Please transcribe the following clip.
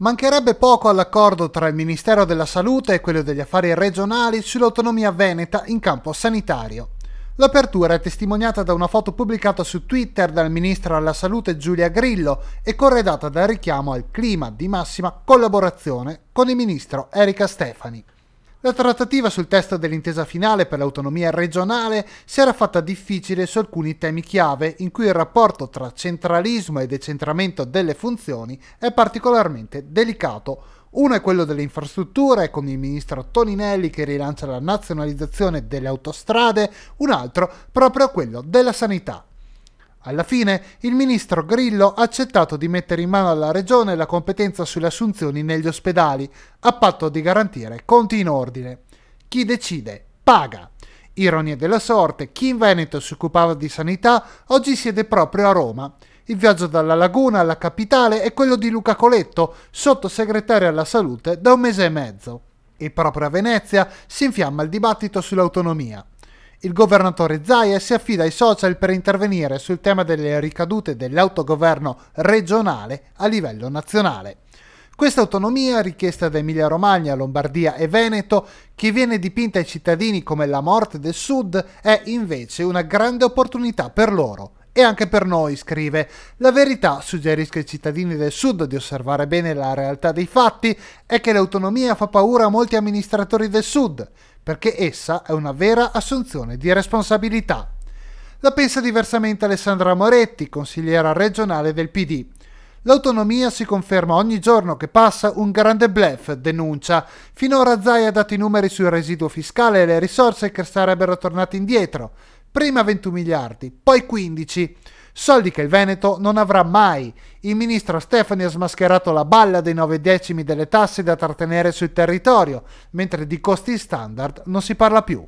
Mancherebbe poco all'accordo tra il Ministero della Salute e quello degli Affari Regionali sull'autonomia veneta in campo sanitario. L'apertura è testimoniata da una foto pubblicata su Twitter dal Ministro alla Salute Giulia Grillo e corredata dal richiamo al clima di massima collaborazione con il Ministro Erika Stefani. La trattativa sul testo dell'intesa finale per l'autonomia regionale si era fatta difficile su alcuni temi chiave in cui il rapporto tra centralismo e decentramento delle funzioni è particolarmente delicato. Uno è quello delle infrastrutture, con il ministro Toninelli che rilancia la nazionalizzazione delle autostrade, un altro proprio quello della sanità. Alla fine il ministro Grillo ha accettato di mettere in mano alla Regione la competenza sulle assunzioni negli ospedali, a patto di garantire conti in ordine. Chi decide paga. Ironia della sorte, chi in Veneto si occupava di sanità oggi siede proprio a Roma. Il viaggio dalla laguna alla capitale è quello di Luca Coletto, sottosegretario alla salute da un mese e mezzo. E proprio a Venezia si infiamma il dibattito sull'autonomia. Il governatore Zaia si affida ai social per intervenire sul tema delle ricadute dell'autogoverno regionale a livello nazionale. Questa autonomia, richiesta da Emilia Romagna, Lombardia e Veneto, che viene dipinta ai cittadini come la morte del Sud, è invece una grande opportunità per loro e anche per noi, scrive, la verità, suggerisco ai cittadini del sud di osservare bene la realtà dei fatti, è che l'autonomia fa paura a molti amministratori del sud, perché essa è una vera assunzione di responsabilità. La pensa diversamente Alessandra Moretti, consigliera regionale del PD. L'autonomia si conferma ogni giorno che passa un grande blef, denuncia. Finora Zai ha dato i numeri sul residuo fiscale e le risorse che sarebbero tornate indietro prima 21 miliardi, poi 15. Soldi che il Veneto non avrà mai. Il ministro Stefani ha smascherato la balla dei 9 decimi delle tasse da trattenere sul territorio, mentre di costi standard non si parla più.